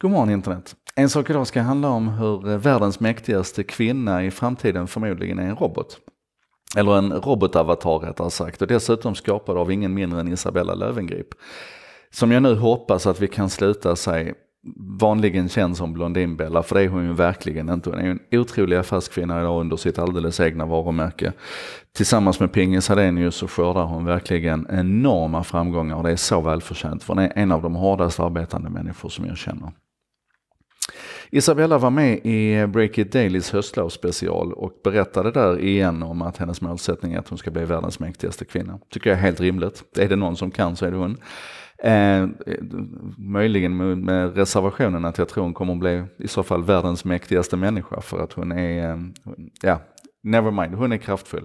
God morgon internet! En sak idag ska handla om hur världens mäktigaste kvinna i framtiden förmodligen är en robot. Eller en robotavatar rättare sagt och dessutom skapad av ingen mindre än Isabella Löwengrip. Som jag nu hoppas att vi kan sluta säga vanligen känd som Blondinbella, för det är hon ju verkligen inte. Hon är ju en otrolig affärskvinna idag under sitt alldeles egna varumärke. Tillsammans med Pingis Hadenius så skördar hon verkligen enorma framgångar och det är så välförtjänt, för hon är en av de hårdast arbetande människor som jag känner. Isabella var med i Break It Dailys höstlovsspecial och berättade där igen om att hennes målsättning är att hon ska bli världens mäktigaste kvinna. Tycker jag är helt rimligt. Är det någon som kan så är det hon. Eh, möjligen med, reservationen att jag tror hon kommer bli i så fall världens mäktigaste människa för att hon är, eh, ja, never mind, hon är kraftfull.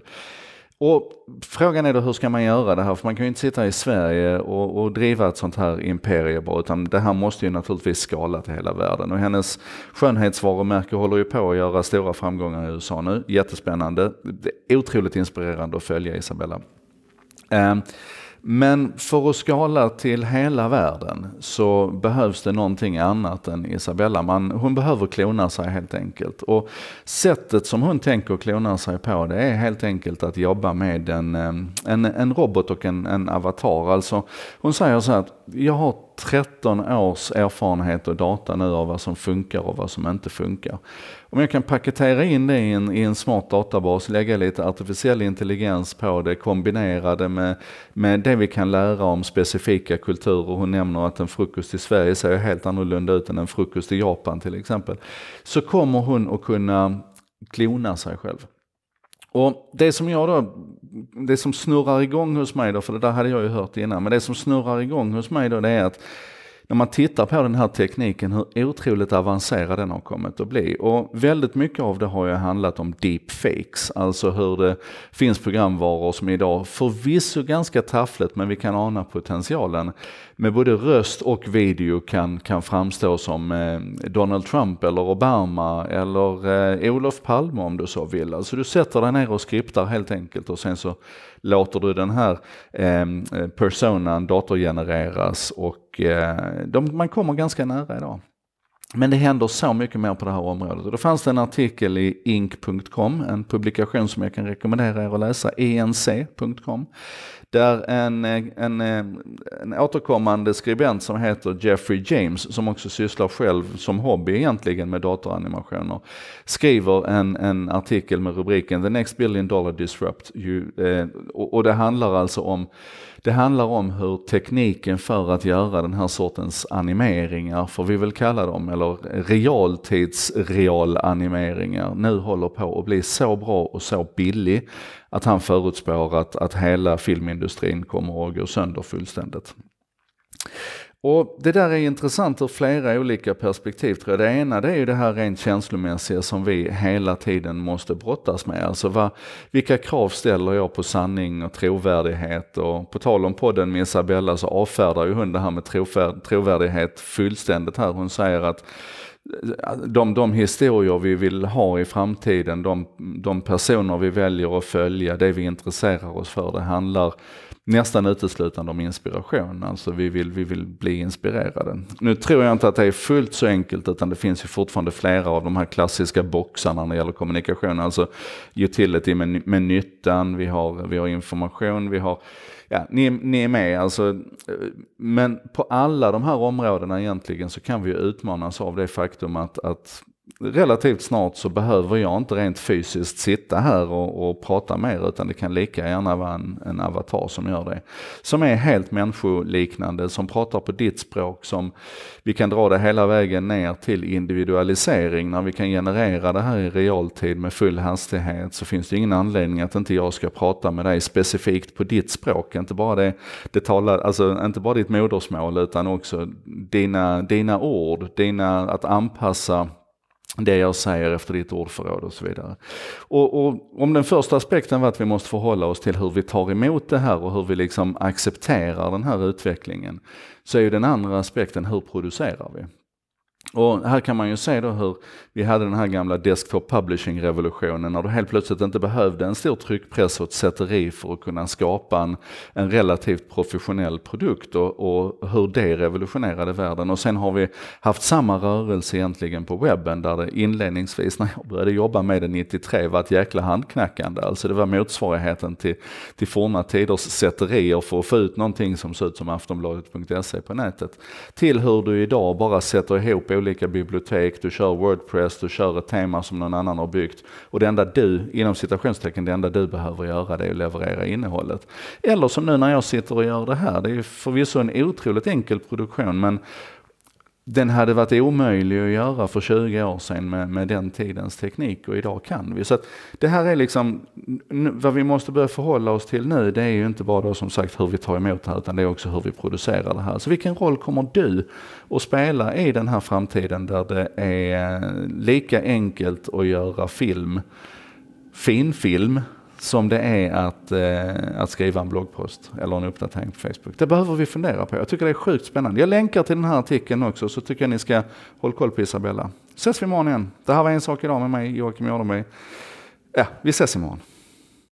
Och Frågan är då hur ska man göra det här? För man kan ju inte sitta i Sverige och, och driva ett sånt här imperium bara, utan det här måste ju naturligtvis skala till hela världen. Och hennes skönhetsvarumärke håller ju på att göra stora framgångar i USA nu. Jättespännande. Det är Otroligt inspirerande att följa Isabella. Um, men för att skala till hela världen så behövs det någonting annat än Isabella. Man, hon behöver klona sig helt enkelt. Och sättet som hon tänker klona sig på det är helt enkelt att jobba med en, eh, en, en robot och en, en avatar. Alltså, hon säger så här att jag har 13 års erfarenhet och data nu av vad som funkar och vad som inte funkar. Om jag kan paketera in det i en, i en smart databas, lägga lite artificiell intelligens på det, kombinera det med, med det vi kan lära om specifika kulturer. Hon nämner att en frukost i Sverige ser helt annorlunda ut än en frukost i Japan till exempel. Så kommer hon att kunna klona sig själv. Och det som jag då, det som snurrar igång hos mig då, för det där hade jag ju hört innan, men det som snurrar igång hos mig då det är att när man tittar på den här tekniken, hur otroligt avancerad den har kommit att bli. Och väldigt mycket av det har ju handlat om deepfakes, alltså hur det finns programvaror som idag, förvisso ganska taffligt, men vi kan ana potentialen, med både röst och video kan, kan framstå som eh, Donald Trump eller Obama eller eh, Olof Palme om du så vill. Alltså du sätter dig ner och skriptar helt enkelt och sen så låter du den här eh, eh personan datorgenereras och och eh, de, man kommer ganska nära idag. Men det händer så mycket mer på det här området. Och då fanns det en artikel i ink.com, en publikation som jag kan rekommendera er att läsa, enc.com, där en, eh, en, eh, en återkommande skribent som heter Jeffrey James, som också sysslar själv som hobby egentligen med datoranimationer, skriver en, en artikel med rubriken “The Next Billion Dollar Disrupt you", eh, och, och det handlar alltså om det handlar om hur tekniken för att göra den här sortens animeringar, får vi väl kalla dem, eller realtidsrealanimeringar, nu håller på att bli så bra och så billig att han förutspår att, att hela filmindustrin kommer att gå sönder fullständigt. Och det där är intressant ur flera olika perspektiv tror jag. Det ena det är ju det här rent känslomässiga som vi hela tiden måste brottas med. Alltså vad, vilka krav ställer jag på sanning och trovärdighet? Och på tal om podden med Isabella så avfärdar ju hon det här med trovärdighet fullständigt här. Hon säger att de, de historier vi vill ha i framtiden, de, de personer vi väljer att följa, det vi intresserar oss för, det handlar nästan uteslutande om inspiration. Alltså vi vill, vi vill bli inspirerade. Nu tror jag inte att det är fullt så enkelt utan det finns ju fortfarande flera av de här klassiska boxarna när det gäller kommunikation. Alltså utility med, med nyttan, vi har, vi har information, vi har ja, ni, ni är med. Alltså, eh, men på alla de här områdena egentligen så kan vi utmanas av det faktum att, att relativt snart så behöver jag inte rent fysiskt sitta här och, och prata er. utan det kan lika gärna vara en, en avatar som gör det. Som är helt människoliknande, som pratar på ditt språk, som vi kan dra det hela vägen ner till individualisering. När vi kan generera det här i realtid med full hastighet så finns det ingen anledning att inte jag ska prata med dig specifikt på ditt språk. Inte bara, det, det talar, alltså, inte bara ditt modersmål utan också dina, dina ord, dina, att anpassa det jag säger efter ditt ordförråd och så vidare. Och, och, om den första aspekten var att vi måste förhålla oss till hur vi tar emot det här och hur vi liksom accepterar den här utvecklingen, så är ju den andra aspekten hur producerar vi? Och här kan man ju se då hur vi hade den här gamla desktop publishing-revolutionen när du helt plötsligt inte behövde en stor tryckpress och ett sätteri för att kunna skapa en, en relativt professionell produkt och, och, hur det revolutionerade världen. Och sen har vi haft samma rörelse egentligen på webben där det inledningsvis när jag började jobba med det 93 var ett jäkla handknackande. Alltså det var motsvarigheten till, till forna tiders sätterier för att få ut någonting som såg ut som aftonbladet.se på nätet. Till hur du idag bara sätter ihop olika bibliotek, du kör Wordpress, du kör ett tema som någon annan har byggt. Och det enda du, inom citationstecken, det enda du behöver göra det är att leverera innehållet. Eller som nu när jag sitter och gör det här, det är förvisso en otroligt enkel produktion men den hade varit omöjlig att göra för 20 år sedan med, med den tidens teknik och idag kan vi. Så att det här är liksom, vad vi måste börja förhålla oss till nu det är ju inte bara då som sagt hur vi tar emot det här utan det är också hur vi producerar det här. Så vilken roll kommer du att spela i den här framtiden där det är eh, lika enkelt att göra film, finfilm, som det är att, eh, att skriva en bloggpost eller en uppdatering på Facebook. Det behöver vi fundera på. Jag tycker det är sjukt spännande. Jag länkar till den här artikeln också så tycker jag ni ska hålla koll på Isabella. Ses vi imorgon igen. Det här var En sak idag med mig, Joakim Jardenberg. Ja, vi ses imorgon.